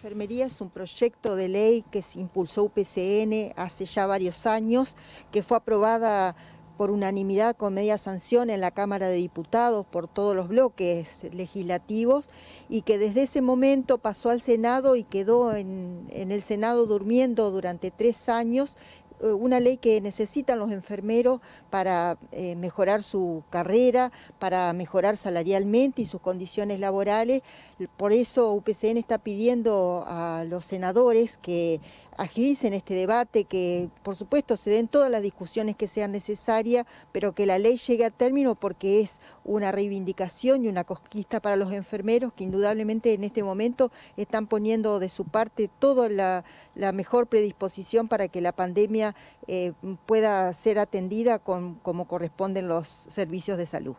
enfermería es un proyecto de ley que se impulsó UPCN hace ya varios años, que fue aprobada por unanimidad con media sanción en la Cámara de Diputados por todos los bloques legislativos y que desde ese momento pasó al Senado y quedó en, en el Senado durmiendo durante tres años eh, una ley que necesitan los enfermeros para eh, mejorar su carrera, para mejorar salarialmente y sus condiciones laborales. Por eso UPCN está pidiendo a los senadores que agilicen este debate, que por supuesto se den todas las discusiones que sean necesarias, pero que la ley llegue a término porque es una reivindicación y una conquista para los enfermeros que indudablemente en este momento están poniendo de su parte toda la mejor predisposición para que la pandemia eh, pueda ser atendida con, como corresponden los servicios de salud.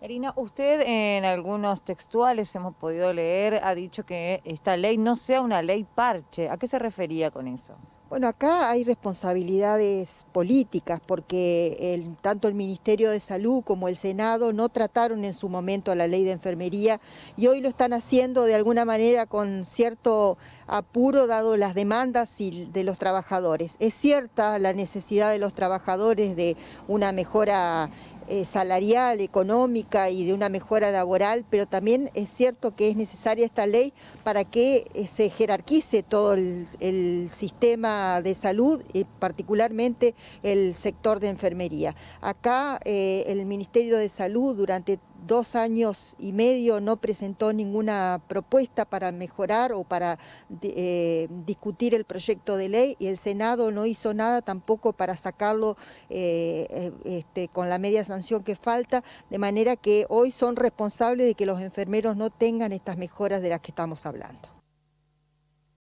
Karina, usted en algunos textuales hemos podido leer, ha dicho que esta ley no sea una ley parche. ¿A qué se refería con eso? Bueno, acá hay responsabilidades políticas porque tanto el Ministerio de Salud como el Senado no trataron en su momento la ley de enfermería y hoy lo están haciendo de alguna manera con cierto apuro dado las demandas de los trabajadores. Es cierta la necesidad de los trabajadores de una mejora eh, salarial, económica y de una mejora laboral, pero también es cierto que es necesaria esta ley para que eh, se jerarquice todo el, sistema de salud y particularmente el sector de enfermería. Acá eh, el Ministerio de Salud durante dos años y medio no presentó ninguna propuesta para mejorar o para eh, discutir el proyecto de ley y el Senado no hizo nada tampoco para sacarlo eh, eh, este, con la media sanción que falta, de manera que hoy son responsables de que los enfermeros no tengan estas mejoras de las que estamos hablando.